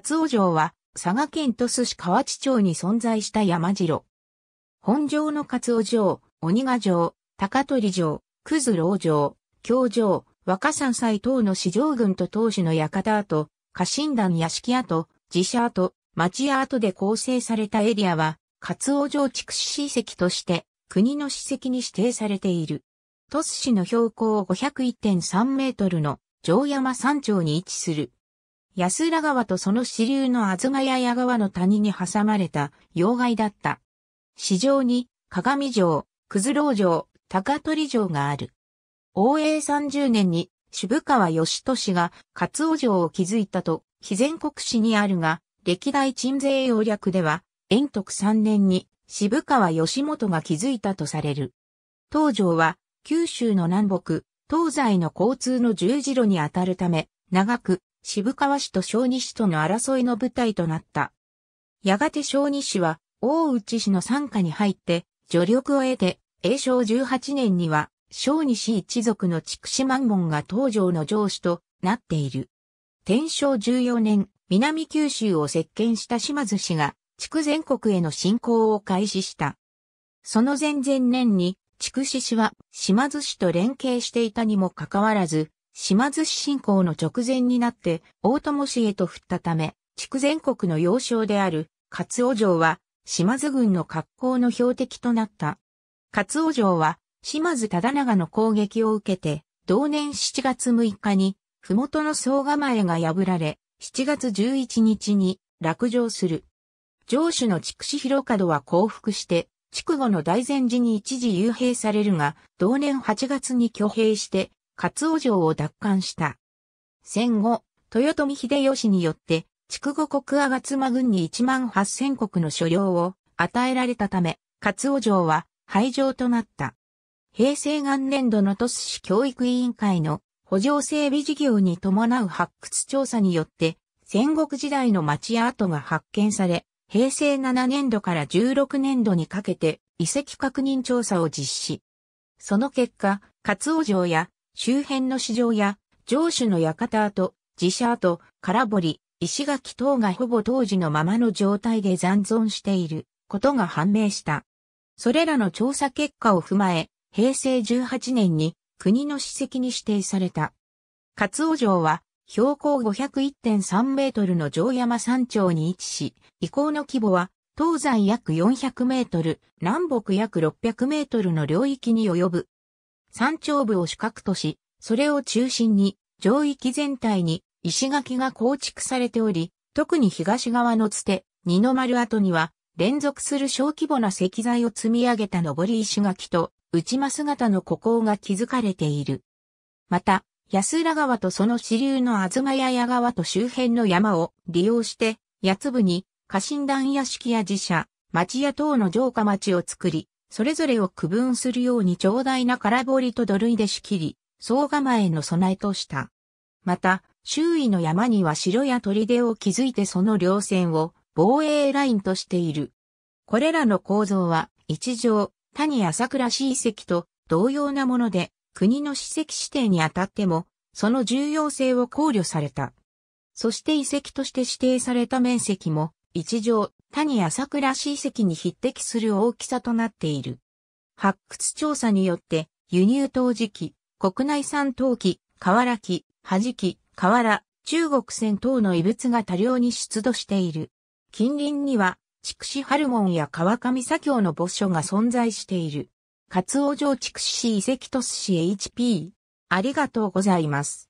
ツオ城は、佐賀県鳥栖市河内町に存在した山城。本城のカツオ城、鬼ヶ城、高取城、九頭老城、京城、若山祭等の市場群と当主の館跡、家臣団屋敷跡、自社跡、町屋跡で構成されたエリアは、カツオ城畜区史史跡として、国の史跡に指定されている。鳥栖市の標高501.3メートルの城山山頂に位置する安浦川とその支流の吾ヶ谷谷川の谷に挟まれた要害だった。市場に鏡城、九頭う城、高取城がある。応永30年に渋川義俊が勝尾城を築いたと、非全国史にあるが、歴代鎮西要略では、延徳3年に渋川義元が築いたとされる。東城は九州の南北、東西の交通の十字路にあたるため、長く渋川氏と小西氏との争いの舞台となった。やがて小西氏は、大内氏の参加に入って、助力を得て、永正18年には、小西一族の筑紫万門が東条の上司となっている。天正14年、南九州を接見した島津氏が、筑全国への侵攻を開始した。その前々年に、筑紫氏は島津氏と連携していたにもかかわらず、島津市侵攻の直前になって大友氏へと振ったため、筑前国の要衝である勝尾城は島津軍の格好の標的となった。勝尾城は島津忠長の攻撃を受けて、同年7月6日に、麓の総構えが破られ、7月11日に落城する。城主の筑紫広角は降伏して、筑後の大前寺に一時幽閉されるが、同年8月に挙兵して、勝尾城を奪還した。戦後、豊臣秀吉によって、筑後国吾妻軍に1万8000国の所領を与えられたため、勝尾城は廃城となった。平成元年度の都市教育委員会の補助整備事業に伴う発掘調査によって、戦国時代の町や跡が発見され、平成7年度から16年度にかけて遺跡確認調査を実施。その結果、勝尾城や周辺の市場や、城主の館跡、寺社跡、空堀、石垣等がほぼ当時のままの状態で残存していることが判明した。それらの調査結果を踏まえ、平成18年に国の史跡に指定された。勝尾城は標高501.3メートルの城山山頂に位置し、遺構の規模は東西約400メートル、南北約600メートルの領域に及ぶ。山頂部を主角とし、それを中心に上域全体に石垣が構築されており、特に東側のつて、二の丸跡には、連続する小規模な石材を積み上げた登り石垣と、内間姿の孤高が築かれている。また、安浦川とその支流の東屋谷川と周辺の山を利用して、八部に家臣団屋敷や寺社、町屋等の城下町を作り、それぞれを区分するように長大な空堀と土塁で仕切り、総構えの備えとした。また、周囲の山には城や砦を築いてその稜線を防衛ラインとしている。これらの構造は、一条、谷朝倉史跡と同様なもので、国の史跡指定にあたっても、その重要性を考慮された。そして遺跡として指定された面積も、一条、谷朝倉史跡に匹敵する大きさとなっている。発掘調査によって、輸入陶磁器、国内産陶器、原器、端器、原、中国船等の遺物が多量に出土している。近隣には、筑紫モンや川上左京の墓所が存在している。カツオ城筑紫市遺跡都市 HP。ありがとうございます。